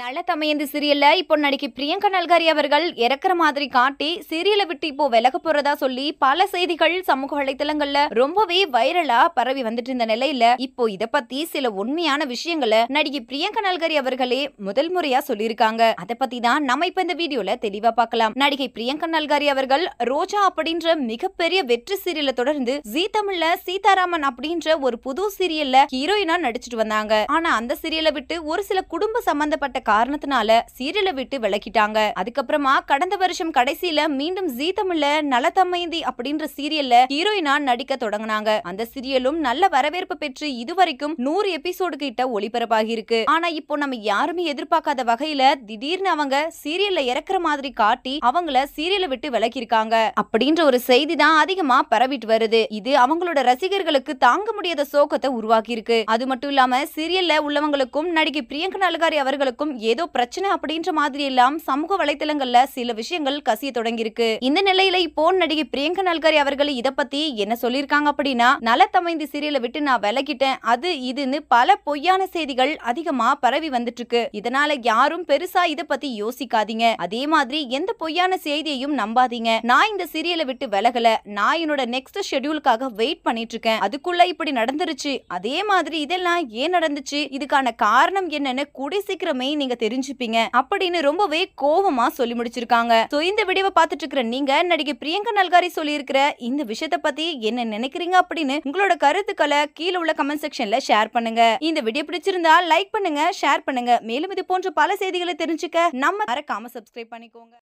நல்ல தமையந்து சீரியல்ல இப்போ நடிகை பிரியங்கா நல்காரி அவர்கள் இறக்குற மாதிரி காட்டி சீரியலை விட்டு இப்போ விலக போறதா சொல்லி பல செய்திகள் சமூக வலைத்தளங்கள்ல ரொம்பவே வைரலா பரவி வந்துட்டு இருந்த நிலையில இப்போ இத பத்தி சில உண்மையான விஷயங்களை நடிகை பிரியங்கா நல்காரி அவர்களே முதல் முறையா சொல்லியிருக்காங்க அதை பத்தி தான் நம்ம இப்ப இந்த வீடியோல தெளிவா பார்க்கலாம் நடிகை பிரியங்கா நல்காரி அவர்கள் ரோஜா அப்படின்ற மிகப்பெரிய வெற்றி சீரியலை தொடர்ந்து ஜீ தமிழ்ல சீதாராமன் அப்படின்ற ஒரு புது சீரியல்ல ஹீரோயினா நடிச்சிட்டு வந்தாங்க ஆனா அந்த சீரியலை விட்டு ஒரு சில குடும்ப சம்பந்தப்பட்ட ஏற்பட்ட காரணத்தினால சீரியலை விட்டு விளக்கிட்டாங்க அதுக்கப்புறமா கடந்த வருஷம் கடைசியில மீண்டும் ஜீ தமிழ்ல நலத்தம்மைந்தி அப்படின்ற சீரியல்ல ஹீரோயினா நடிக்க தொடங்கினாங்க அந்த சீரியலும் நல்ல வரவேற்பு பெற்று இதுவரைக்கும் நூறு எபிசோடு கிட்ட ஒளிபரப்பாகி இருக்கு ஆனா இப்போ நம்ம யாருமே எதிர்பார்க்காத வகையில திடீர்னு அவங்க சீரியல்ல இறக்குற மாதிரி காட்டி அவங்கள சீரியலை விட்டு விளக்கிருக்காங்க அப்படின்ற ஒரு செய்தி தான் அதிகமா பரவிட்டு வருது இது அவங்களோட ரசிகர்களுக்கு தாங்க முடியாத சோகத்தை உருவாக்கி இருக்கு அது மட்டும் இல்லாம சீரியல்ல உள்ளவங்களுக்கும் நடிகை பிரியங்கா நல்காரி அவர்களுக்கும் வரைக்கும் ஏதோ பிரச்சனை அப்படின்ற மாதிரி எல்லாம் சமூக வலைதளங்கள்ல சில விஷயங்கள் கசிய தொடங்கியிருக்கு இந்த நிலையில இப்போ நடிகை பிரியங்கா நல்கரி அவர்கள் இத பத்தி என்ன சொல்லியிருக்காங்க அப்படின்னா நலத்தமைந்து சீரியலை விட்டு நான் விலகிட்டேன் அது இதுன்னு பல பொய்யான செய்திகள் அதிகமா பரவி வந்துட்டு இருக்கு இதனால யாரும் பெருசா இத பத்தி யோசிக்காதீங்க அதே மாதிரி எந்த பொய்யான செய்தியையும் நம்பாதீங்க நான் இந்த சீரியலை விட்டு விலகல நான் என்னோட நெக்ஸ்ட் ஷெடியூலுக்காக வெயிட் பண்ணிட்டு இருக்கேன் அதுக்குள்ள இப்படி நடந்துருச்சு அதே மாதிரி இதெல்லாம் ஏன் நடந்துச்சு இதுக்கான காரணம் என்னன்னு கூடி சீக்கிரமே நீங்க தெரிஞ்சுப்பீங்க அப்படின்னு ரொம்பவே கோவமா சொல்லி முடிச்சிருக்காங்க சோ இந்த வீடியோவை பார்த்துட்டு இருக்கிற நீங்க நடிகை பிரியங்கா நல்காரி சொல்லியிருக்கிற இந்த விஷயத்த பத்தி என்ன நினைக்கிறீங்க அப்படின்னு உங்களோட கருத்துக்களை கீழே உள்ள கமெண்ட் செக்ஷன்ல ஷேர் பண்ணுங்க இந்த வீடியோ பிடிச்சிருந்தா லைக் பண்ணுங்க ஷேர் பண்ணுங்க மேலும் இது போன்ற பல செய்திகளை தெரிஞ்சுக்க நம்ம மறக்காம சப்ஸ்கிரைப் பண்ணிக்கோங்க